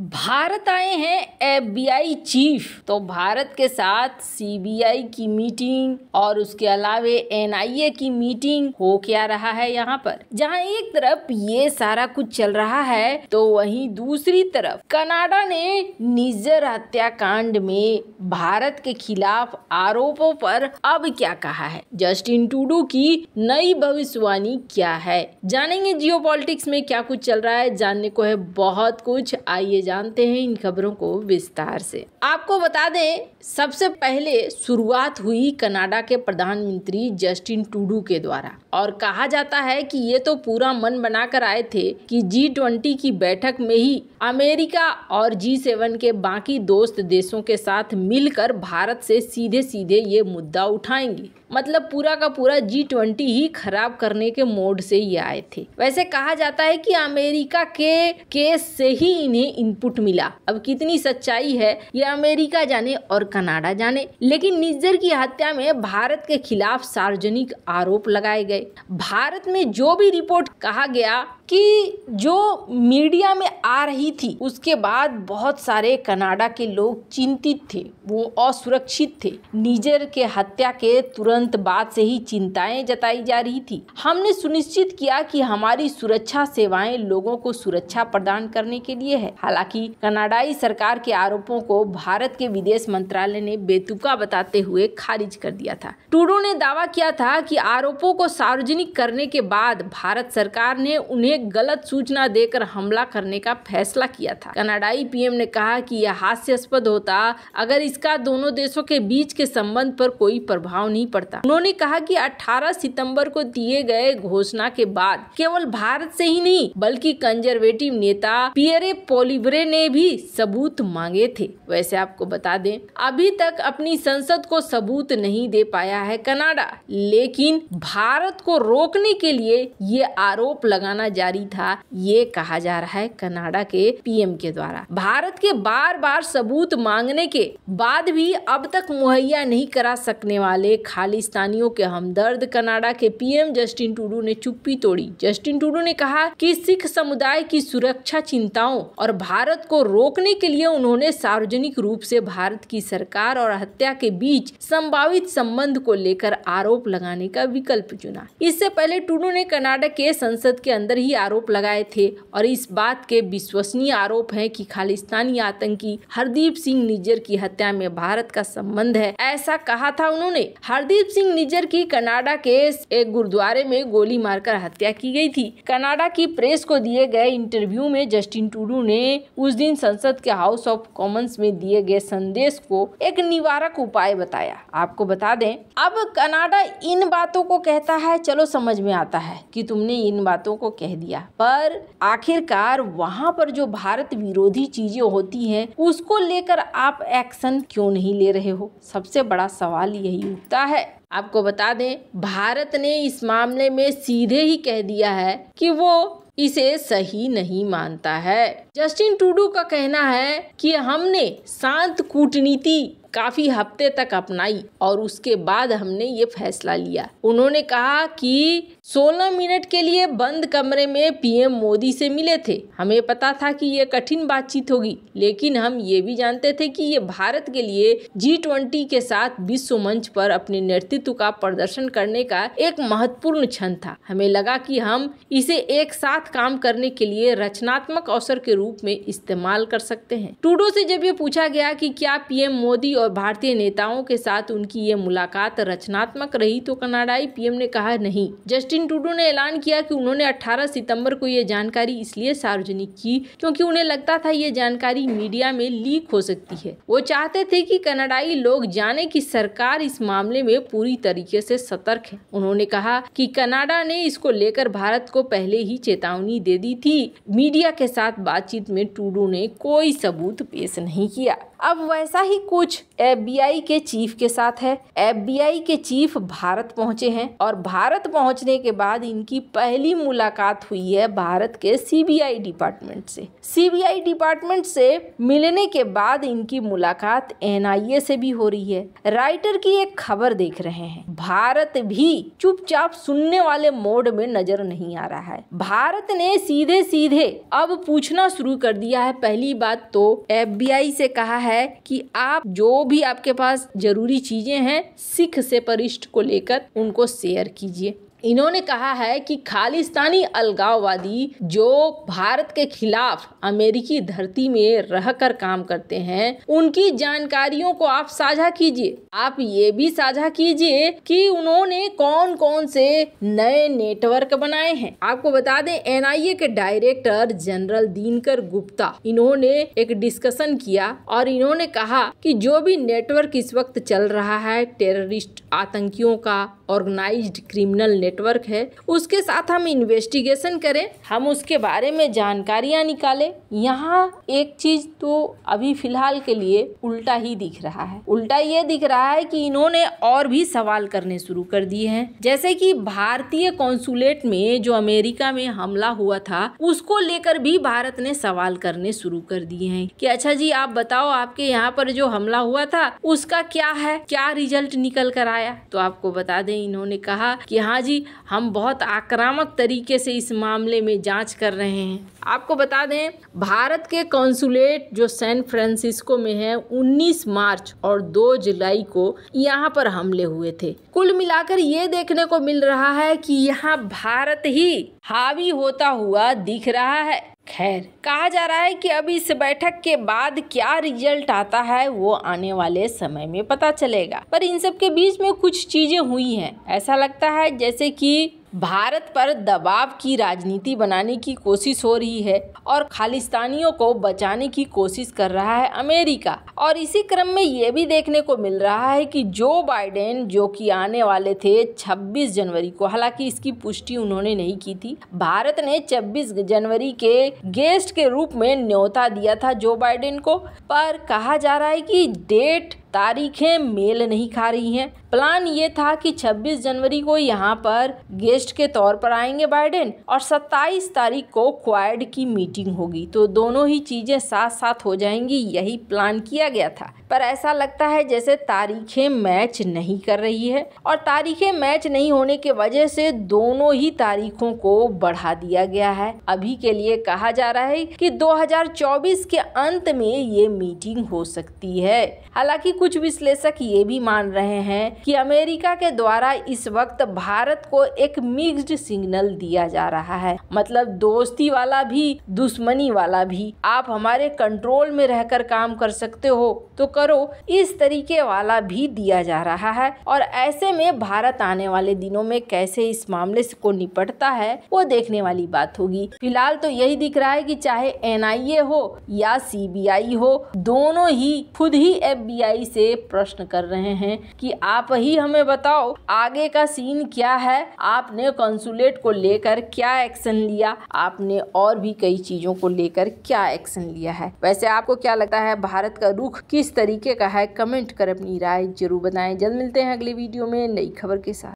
भारत आए हैं FBI chief तो भारत के साथ सीबीआई की मीटिंग और उसके अलावे एनआईए की मीटिंग हो क्या रहा है यहाँ पर जहाँ एक तरफ ये सारा कुछ चल रहा है तो वहीं दूसरी तरफ कनाडा ने निजर हत्याकांड में भारत के खिलाफ आरोपों पर अब क्या कहा है जस्टिन टूडू की नई भविष्यवाणी क्या है जानेंगे जियो में क्या कुछ चल रहा है जानने को है बहुत कुछ आइए जानते हैं इन खबरों को विस्तार से आपको बता दें सबसे पहले शुरुआत हुई कनाडा के प्रधानमंत्री जस्टिन टूडू के द्वारा और कहा जाता है कि ये तो पूरा मन बनाकर आए थे कि जी ट्वेंटी की बैठक में ही अमेरिका और जी सेवन के बाकी दोस्त देशों के साथ मिलकर भारत से सीधे सीधे ये मुद्दा उठाएंगे मतलब पूरा का पूरा जी ट्वेंटी ही खराब करने के मोड से ये आए थे वैसे कहा जाता है कि अमेरिका के केस से ही इन्हें इनपुट मिला अब कितनी सच्चाई है ये अमेरिका जाने और कनाडा जाने लेकिन निज्जर की हत्या में भारत के खिलाफ सार्वजनिक आरोप लगाए गए भारत में जो भी रिपोर्ट कहा गया कि जो मीडिया में आ रही थी उसके बाद बहुत सारे कनाडा के लोग चिंतित थे वो असुरक्षित थे निजर के हत्या के तुरंत बाद से ही चिंताएं जताई जा रही थी हमने सुनिश्चित किया कि हमारी सुरक्षा सेवाएं लोगों को सुरक्षा प्रदान करने के लिए है हालांकि कनाडाई सरकार के आरोपों को भारत के विदेश मंत्रालय ने बेतुका बताते हुए खारिज कर दिया था टूडो ने दावा किया था कि आरोपों को सार्वजनिक करने के बाद भारत सरकार ने उन्हें गलत सूचना देकर हमला करने का फैसला किया था कनाडाई पीएम ने कहा कि यह हास्यास्पद होता अगर इसका दोनों देशों के बीच के संबंध पर कोई प्रभाव नहीं पड़ता उन्होंने कहा कि 18 सितंबर को दिए गए घोषणा के बाद केवल भारत से ही नहीं बल्कि कंजर्वेटिव नेता पियरे पोलिबरे ने भी सबूत मांगे थे वैसे आपको बता दें अभी तक अपनी संसद को सबूत नहीं दे पाया है कनाडा लेकिन भारत को रोकने के लिए ये आरोप लगाना जा जारी था ये कहा जा रहा है कनाडा के पीएम के द्वारा भारत के बार बार सबूत मांगने के बाद भी अब तक मुहैया नहीं करा सकने वाले खालिस्तानियों के हमदर्द कनाडा के पीएम जस्टिन टूडू ने चुप्पी तोड़ी जस्टिन टूडू ने कहा कि सिख समुदाय की सुरक्षा चिंताओं और भारत को रोकने के लिए उन्होंने सार्वजनिक रूप से भारत की सरकार और हत्या के बीच संभावित संबंध को लेकर आरोप लगाने का विकल्प चुना इससे पहले टूडू ने कनाडा के संसद के अंदर ही आरोप लगाए थे और इस बात के विश्वसनीय आरोप हैं कि खालिस्तानी आतंकी हरदीप सिंह निजर की हत्या में भारत का संबंध है ऐसा कहा था उन्होंने हरदीप सिंह निजर की कनाडा के एक गुरुद्वारे में गोली मारकर हत्या की गई थी कनाडा की प्रेस को दिए गए इंटरव्यू में जस्टिन टूडू ने उस दिन संसद के हाउस ऑफ कॉमन्स में दिए गए संदेश को एक निवारक उपाय बताया आपको बता दें अब कनाडा इन बातों को कहता है चलो समझ में आता है कि तुमने इन बातों को कह दिया पर आखिरकार वहाँ पर जो भारत विरोधी चीजें होती हैं उसको लेकर आप एक्शन क्यों नहीं ले रहे हो सबसे बड़ा सवाल यही उठता है आपको बता दें भारत ने इस मामले में सीधे ही कह दिया है कि वो इसे सही नहीं मानता है जस्टिन टूडू का कहना है कि हमने शांत कूटनीति काफी हफ्ते तक अपनाई और उसके बाद हमने ये फैसला लिया उन्होंने कहा कि 16 मिनट के लिए बंद कमरे में पीएम मोदी से मिले थे हमें पता था कि ये कठिन बातचीत होगी लेकिन हम ये भी जानते थे कि ये भारत के लिए जी ट्वेंटी के साथ विश्व मंच पर अपने नेतृत्व का प्रदर्शन करने का एक महत्वपूर्ण क्षण था हमें लगा कि हम इसे एक साथ काम करने के लिए रचनात्मक अवसर के रूप में इस्तेमाल कर सकते हैं टूडो से जब ये पूछा गया कि क्या पीएम मोदी और भारतीय नेताओं के साथ उनकी ये मुलाकात रचनात्मक रही तो कनाडाई पीएम ने कहा नहीं जस्टिन सचिन टूडू ने ऐलान किया कि उन्होंने 18 सितंबर को ये जानकारी इसलिए सार्वजनिक की क्योंकि उन्हें लगता था ये जानकारी मीडिया में लीक हो सकती है वो चाहते थे कि कनाडाई लोग जाने कि सरकार इस मामले में पूरी तरीके से सतर्क है उन्होंने कहा कि कनाडा ने इसको लेकर भारत को पहले ही चेतावनी दे दी थी मीडिया के साथ बातचीत में टूडू ने कोई सबूत पेश नहीं किया अब वैसा ही कुछ एफबीआई के चीफ के साथ है एफबीआई के चीफ भारत पहुंचे हैं और भारत पहुंचने के के बाद इनकी पहली मुलाकात हुई है भारत के सीबीआई डिपार्टमेंट से सीबीआई डिपार्टमेंट से मिलने के बाद इनकी मुलाकात एनआईए से भी हो रही है राइटर की एक खबर देख रहे हैं भारत भी चुपचाप सुनने वाले मोड में नजर नहीं आ रहा है भारत ने सीधे सीधे अब पूछना शुरू कर दिया है पहली बात तो एफबीआई से कहा है कि आप जो भी आपके पास जरूरी चीजें हैं सिख से परिष्ट को लेकर उनको शेयर कीजिए इन्होंने कहा है कि खालिस्तानी अलगाववादी जो भारत के खिलाफ अमेरिकी धरती में रहकर काम करते हैं उनकी जानकारियों को आप साझा कीजिए आप ये भी साझा कीजिए कि उन्होंने कौन कौन से नए नेटवर्क बनाए हैं आपको बता दें एनआईए के डायरेक्टर जनरल दिनकर गुप्ता इन्होंने एक डिस्कशन किया और इन्होंने कहा कि जो भी नेटवर्क इस वक्त चल रहा है टेररिस्ट आतंकियों का ऑर्गेनाइज्ड क्रिमिनल नेटवर्क नेटवर्क है उसके साथ हम इन्वेस्टिगेशन करें हम उसके बारे में जानकारियाँ निकालें यहाँ एक चीज़ तो अभी फ़िलहाल के लिए उल्टा ही दिख रहा है उल्टा ये दिख रहा है कि इन्होंने और भी सवाल करने शुरू कर दिए हैं जैसे कि भारतीय कॉन्सुलेट में जो अमेरिका में हमला हुआ था उसको लेकर भी भारत ने सवाल करने शुरू कर दिए हैं कि अच्छा जी आप बताओ आपके यहाँ पर जो हमला हुआ था उसका क्या है क्या रिजल्ट निकल कर आया तो आपको बता दें इन्होंने कहा कि हाँ जी हम बहुत आक्रामक तरीके से इस मामले में जांच कर रहे हैं आपको बता दें भारत के कॉन्सुलेट जो सैन फ्रांसिस्को में है 19 मार्च और 2 जुलाई को यहाँ पर हमले हुए थे कुल मिलाकर ये देखने को मिल रहा है कि यहाँ भारत ही हावी होता हुआ दिख रहा है खैर कहा जा रहा है कि अब इस बैठक के बाद क्या रिजल्ट आता है वो आने वाले समय में पता चलेगा पर इन सब के बीच में कुछ चीजें हुई हैं ऐसा लगता है जैसे कि भारत पर दबाव की राजनीति बनाने की कोशिश हो रही है और खालिस्तानियों को बचाने की कोशिश कर रहा है अमेरिका और इसी क्रम में ये भी देखने को मिल रहा है कि जो बाइडेन जो कि आने वाले थे 26 जनवरी को हालांकि इसकी पुष्टि उन्होंने नहीं की थी भारत ने 26 जनवरी के गेस्ट के रूप में न्योता दिया था जो बाइडेन को पर कहा जा रहा है कि डेट तारीखें मेल नहीं खा रही हैं प्लान ये था कि 26 जनवरी को यहाँ पर गेस्ट के तौर पर आएंगे बाइडेन और 27 तारीख को क्वाड की मीटिंग होगी तो दोनों ही चीज़ें साथ साथ हो जाएंगी यही प्लान किया गया था पर ऐसा लगता है जैसे तारीखें मैच नहीं कर रही है और तारीखें मैच नहीं होने के वजह से दोनों ही तारीखों को बढ़ा दिया गया है अभी के लिए कहा जा रहा है कि 2024 के अंत में ये मीटिंग हो सकती है हालांकि कुछ विश्लेषक ये भी मान रहे हैं कि अमेरिका के द्वारा इस वक्त भारत को एक मिक्स्ड सिग्नल दिया जा रहा है मतलब दोस्ती वाला भी दुश्मनी वाला भी आप हमारे कंट्रोल में रहकर काम कर सकते हो तो करो इस तरीके वाला भी दिया जा रहा है और ऐसे में भारत आने वाले दिनों में कैसे इस मामले को निपटता है वो देखने वाली बात होगी फिलहाल तो यही दिख रहा है कि चाहे एनआईए हो या सीबीआई हो दोनों ही खुद ही एफबीआई से प्रश्न कर रहे हैं कि आप ही हमें बताओ आगे का सीन क्या है आपने कॉन्सुलेट को लेकर क्या एक्शन लिया आपने और भी कई चीजों को लेकर क्या एक्शन लिया है वैसे आपको क्या लगता है भारत का रुख किस तरीके का है कमेंट कर अपनी राय जरूर बताएं जल्द मिलते हैं अगले वीडियो में नई खबर के साथ